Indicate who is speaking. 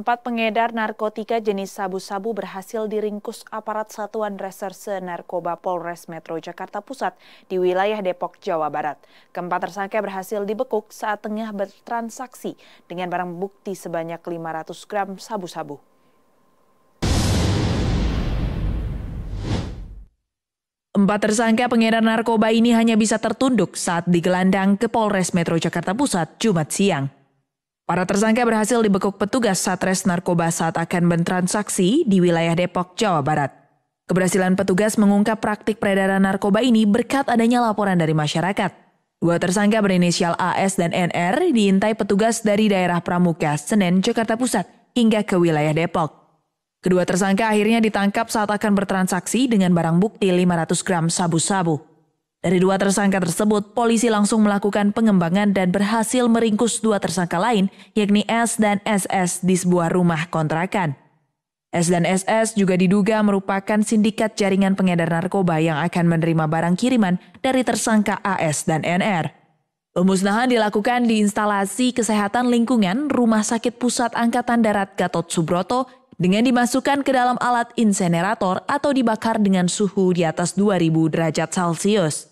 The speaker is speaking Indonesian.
Speaker 1: Empat pengedar narkotika jenis sabu-sabu berhasil diringkus aparat Satuan Reserse Narkoba Polres Metro Jakarta Pusat di wilayah Depok, Jawa Barat. Keempat tersangka berhasil dibekuk saat tengah bertransaksi dengan barang bukti sebanyak 500 gram sabu-sabu. Empat tersangka pengedar narkoba ini hanya bisa tertunduk saat digelandang ke Polres Metro Jakarta Pusat Jumat siang. Para tersangka berhasil dibekuk petugas Satres Narkoba saat akan bertransaksi di wilayah Depok, Jawa Barat. Keberhasilan petugas mengungkap praktik peredaran narkoba ini berkat adanya laporan dari masyarakat. Dua tersangka berinisial AS dan NR diintai petugas dari daerah Pramuka, Senen, Jakarta Pusat hingga ke wilayah Depok. Kedua tersangka akhirnya ditangkap saat akan bertransaksi dengan barang bukti 500 gram sabu-sabu. Dari dua tersangka tersebut, polisi langsung melakukan pengembangan dan berhasil meringkus dua tersangka lain, yakni S dan SS di sebuah rumah kontrakan. S dan SS juga diduga merupakan sindikat jaringan pengedar narkoba yang akan menerima barang kiriman dari tersangka AS dan NR. Pemusnahan dilakukan di instalasi kesehatan lingkungan Rumah Sakit Pusat Angkatan Darat Gatot Subroto dengan dimasukkan ke dalam alat insenerator atau dibakar dengan suhu di atas 2000 derajat Celcius.